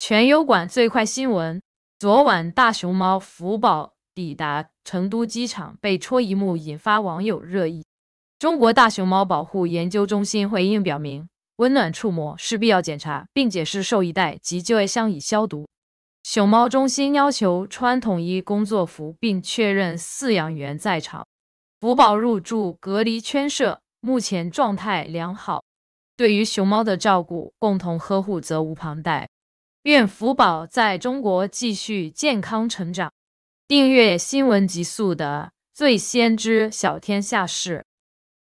全优馆最快新闻：昨晚大熊猫福宝抵达成都机场，被戳一幕引发网友热议。中国大熊猫保护研究中心回应表明，温暖触摸是必要检查，并解释兽医袋及旧爱箱已消毒。熊猫中心要求穿统一工作服，并确认饲养员在场。福宝入住隔离圈舍，目前状态良好。对于熊猫的照顾，共同呵护责无旁贷。愿福宝在中国继续健康成长。订阅新闻极速的，最先知小天下事。